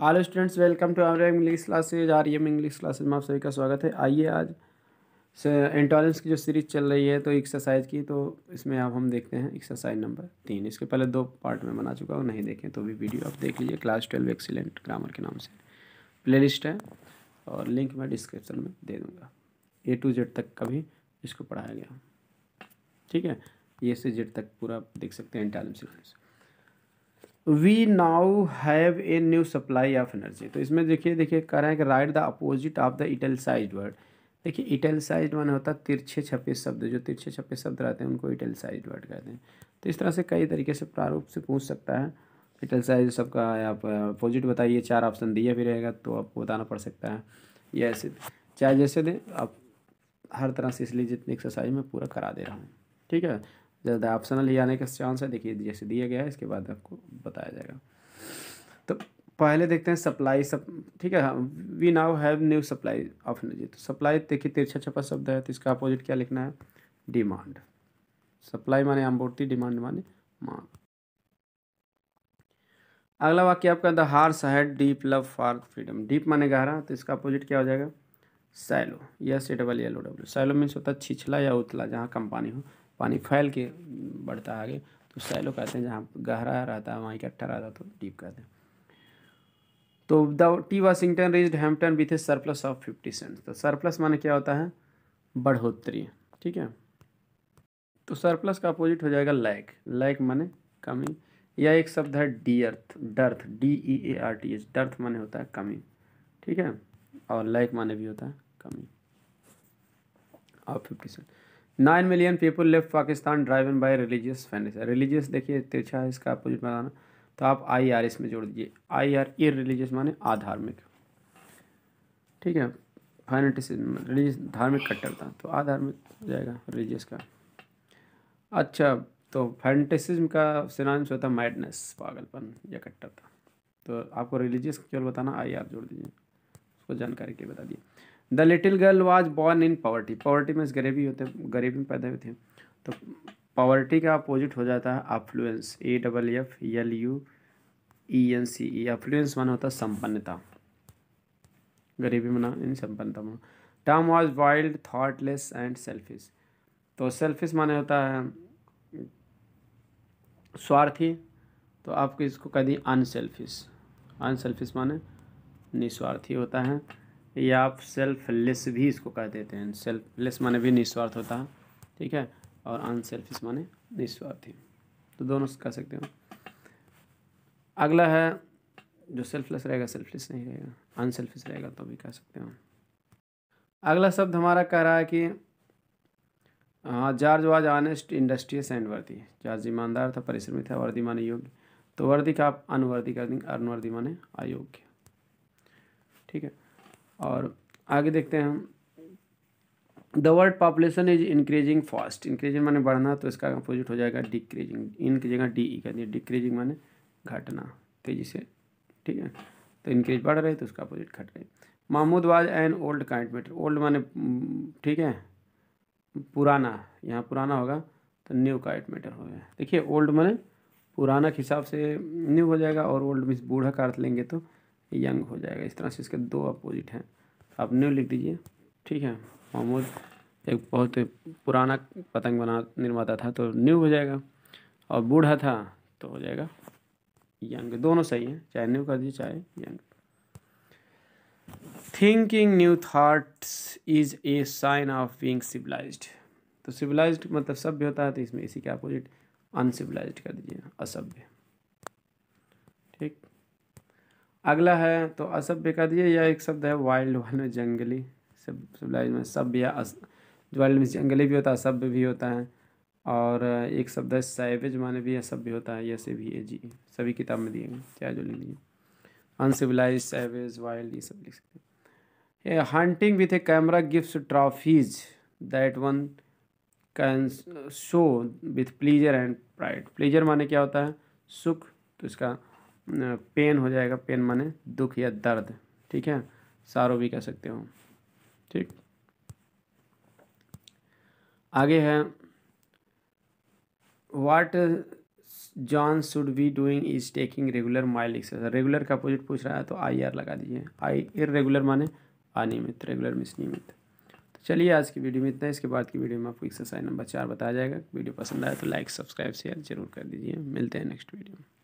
hello students welcome to our English classes R M English classes में आप सभी का स्वागत है आइए आज इंटॉलेंस की जो सीरीज चल रही है तो एक्सरसाइज की तो इसमें अब हम देखते हैं एक्सरसाइज नंबर तीन इसके पहले दो पार्ट में बना चुका हूँ नहीं देखें तो भी वीडियो आप देख लीजिए क्लास ट्वेल्व एक्सीलेंट ग्रामर के नाम से प्ले है और लिंक मैं डिस्क्रिप्शन में दे दूँगा ए टू जेड तक का भी इसको पढ़ाया गया ठीक है ए से जेड तक पूरा देख सकते हैं entrance we now have a new supply of energy तो इसमें देखिए देखिए कह रहे हैं कि write the opposite of the italicize word देखिए इटल साइज माने होता है तिरछे छपे शब्द जो तिरछे छपे शब्द रहते हैं उनको इटल साइज वर्ड कहते हैं तो इस तरह से कई तरीके से प्रारूप से पूछ सकता है इटल साइज सबका आप अपोजिट बताइए चार ऑप्शन दिया भी रहेगा तो आपको बताना पड़ सकता है या ऐसे चाहे जैसे दें आप हर तरह से इसलिए जितनी एक्सरसाइज मैं पूरा करा दे रहा हूँ ठीक है ज़्यादा ऑप्शनल ही आने का चांस है देखिए जैसे दिया गया है इसके बाद आपको बताया जाएगा तो पहले देखते हैं सप्लाई सब ठीक है we now have new supply of energy तो सप्लाई देखिए तिरछा छपा शब्द है तो इसका अपोजिट क्या लिखना है डिमांड सप्लाई माने आम्बोटी डिमांड माने मांग अगला वाक्य आपका the horse had deep love for freedom deep माने गहरा तो इसका अपोजिट क्या हो जाएगा shallow S A double L O W shallow means होता है छिछला या उतला जहाँ कम पानी हो पानी फैल के बढ़ता आगे तो सैलो कहते हैं जहाँ गहरा रहता है वहाँ इकट्ठा रहता है तो डीप कहते हैं तो the T Washington ridge Hampton with a surplus of fifty cent तो सरप्लस माने क्या होता है बढ़ोतरी ठीक है तो सरप्लस का अपोजिट हो जाएगा लैक लैक माने कमी या एक शब्द है D earth dearth D E A R T H dearth माने होता है कमी ठीक है और लैक माने भी होता है कमी और fifty cent nine million people left Pakistan driven by religious फैनिस रिलीजियस देखिए तिरछा है इसका अपोजिट बनाना तो आप आई आर इसमें जोड़ दीजिए आई आर ई रिलीजियस माने आधार्मिक ठीक है फाइनेटिस रिलीजियस धार्मिक कट्टरता तो आधार्मिक हो जाएगा रिलीजियस का अच्छा तो फैंटेसिज्म का सिनानिम्स होता है मैडनेस पागलपन या कट्टरता तो आपको रिलीजियस केवल बताना आई आर जोड़ दीजिए उसको जानकारी के लिए बता दिए the little girl was born in poverty poverty में गरीबी होते गरीबी में पैदा हुए थे तो पॉवर्टी का अपोजिट हो जाता है affluence A double F L U E N C E affluence माना होता है संपन्नता गरीबी मना इन संपन्नता मना Tom was wild thoughtless and selfish तो सेल्फिश माने होता है स्वार्थी तो आपको इसको कह दी अनसेल्फिश अनसेल्फिश माने निस्वार्थी होता है या आप सेल्फलेस भी इसको कह देते हैं सेल्फलेस माने भी निस्वार्थ होता है ठीक है और अनसेल्फिश माने निस्वार्थी तो दोनों कह सकते हो अगला है जो सेल्फलेस रहेगा सेल्फलेस नहीं रहेगा अनसेल्फिश रहेगा तो भी कह सकते हो अगला शब्द हमारा कह रहा है कि हाँ George was honest industrious and worthy George ईमानदार था परिश्रमित था वर्दी माने योग्य तो वर्दी का आप अनवर्दी कर देंगे अनवर्दी माने अयोग्य ठीक है और आगे देखते हैं हम the world population is increasing fast increasing माने बढ़ना तो इसका अपोजिट हो जाएगा डिक्रीजिंग इन की जगह डी ई कर दिया डिक्रीजिंग माने घटना तेजी से ठीक है तो इंक्रीज बढ़ रही तो उसका अपोजिट घट रही Mahmood was an old kind matter old माने ठीक है पुराना यहाँ पुराना होगा तो न्यू काइट मेटर हो गया देखिए ओल्ड माने पुराना के हिसाब से न्यू हो जाएगा और ओल्ड मीन्स बूढ़ा का अर्थ लेंगे तो यंग हो जाएगा इस तरह से इसके दो अपोजिट हैं आप न्यू लिख दीजिए ठीक है महमूद एक बहुत पुराना पतंग बना निर्माता था तो न्यू हो जाएगा और बूढ़ा था तो हो जाएगा यंग दोनों सही हैं चाहे न्यू कर दीजिए चाहे young thinking new thoughts is a sign of being civilised तो सिविलाइज मतलब सभ्य होता है तो इसमें इसी के अपोजिट अनसिविलाइज कर दीजिए असभ्य अगला है तो असभ्य कह दिए या एक शब्द है वाइल्ड वन में जंगली सब सब में सभ्य या वाइल्ड में जंगली भी होता है असभ्य भी होता है और एक शब्द है सैवेज माने भी असभ्य होता है ऐसे भी है जी सभी किताब में दिए गए क्या जो लिख लीजिए अनसिविलाइज सैवेज वाइल्ड ये सब लिख सकते हैं hunting with a camera gift trophies that one can show with pleasure and pride pleasure माने क्या होता है सुख तो इसका पेन हो जाएगा पेन माने दुख या दर्द ठीक है सारो भी कह सकते हो ठीक आगे है what John should be doing is taking regular mile exercise regular का अपोजिट पूछ रहा है तो आई आर लगा दीजिए आई इर रेगुलर माने अनियमित रेगुलर मिस नियमित तो चलिए आज की वीडियो में इतना इसके बाद की वीडियो में आपको एक्सरसाइज नंबर चार बताया जाएगा वीडियो पसंद आया तो लाइक सब्सक्राइब शेयर जरूर कर दीजिए मिलते हैं नेक्स्ट वीडियो में